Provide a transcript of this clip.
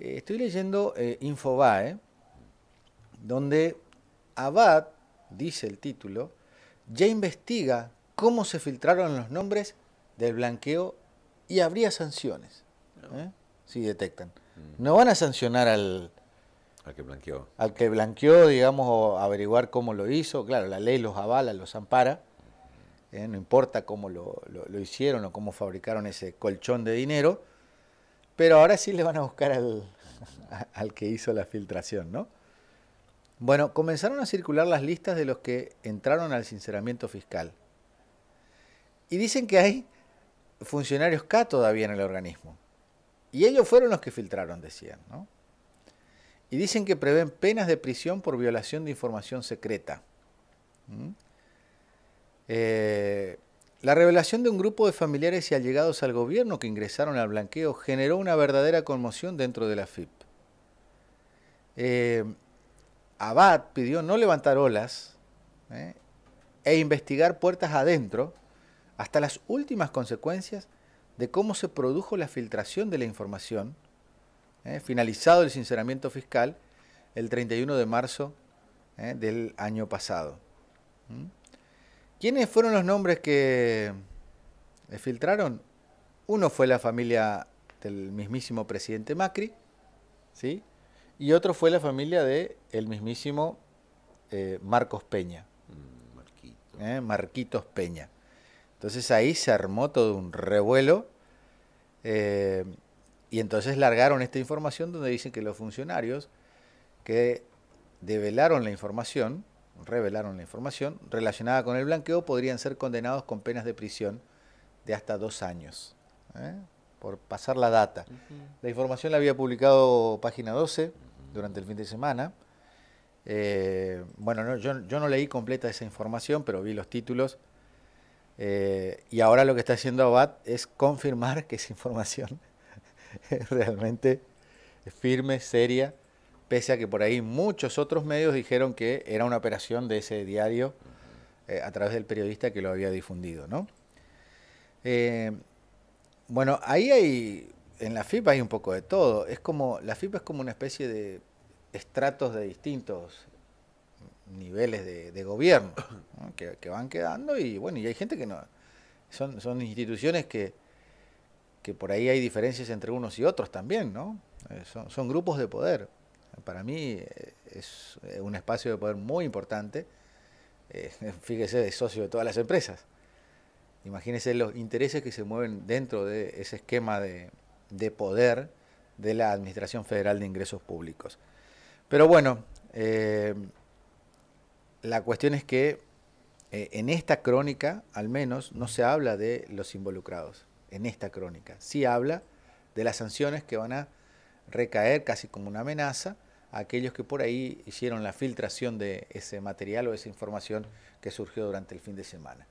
Eh, estoy leyendo eh, Infobae, donde Abad, dice el título, ya investiga cómo se filtraron los nombres del blanqueo y habría sanciones. ¿eh? Si detectan. Mm. No van a sancionar al, al que blanqueó. Al que blanqueó, digamos, o averiguar cómo lo hizo. Claro, la ley los avala, los ampara. No importa cómo lo, hicieron o cómo fabricaron ese colchón de dinero. Pero ahora sí le van a buscar al, que hizo la filtración, ¿no? Bueno, comenzaron a circular las listas de los que entraron al sinceramiento fiscal. Y dicen que hay funcionarios K todavía en el organismo. Y ellos fueron los que filtraron, decían, ¿no? Y dicen que prevén penas de prisión por violación de información secreta. ¿Mm? Eh, la revelación de un grupo de familiares y allegados al gobierno que ingresaron al blanqueo generó una verdadera conmoción dentro de la FIP. Eh, Abad pidió no levantar olas eh, e investigar puertas adentro hasta las últimas consecuencias de cómo se produjo la filtración de la información, eh, finalizado el sinceramiento fiscal el 31 de marzo del año pasado. ¿Mm? ¿Quiénes fueron los nombres que eh, filtraron? Uno fue la familia del mismísimo presidente Macri, ¿sí? Y otro fue la familia del mismísimo eh, Marcos Peña. Mm, eh, Marquitos Peña. Entonces ahí se armó todo un revuelo. y entonces largaron esta información donde dicen que los funcionarios que develaron la información revelaron la información, relacionada con el blanqueo, podrían ser condenados con penas de prisión de hasta dos años, ¿eh? por pasar la data. La información la había publicado Página 12 durante el fin de semana. Eh, bueno, yo, no leí completa esa información, pero vi los títulos. Eh, y ahora lo que está haciendo Abad es confirmar que esa información es realmente firme, seria pese a que por ahí muchos otros medios dijeron que era una operación de ese diario eh, a través del periodista que lo había difundido, ¿no? Eh, bueno, ahí hay, en la FIP hay un poco de todo. Es como, la FIP es como una especie de estratos de distintos niveles de, gobierno que, van quedando y bueno, y hay gente que no, son, instituciones que, que por ahí hay diferencias entre unos y otros también, ¿no? Eh, son grupos de poder. Para mí eh, es eh, un espacio de poder muy importante. Eh, fíjese, de socio de todas las empresas. Imagínense los intereses que se mueven dentro de ese esquema de, poder de la Administración Federal de Ingresos Públicos. Pero bueno, la cuestión es que en esta crónica, al menos, no se habla de los involucrados. En esta crónica. Sí habla de las sanciones que van a recaer casi como una amenaza a aquellos que por ahí hicieron la filtración de ese material o esa información que surgió durante el fin de semana.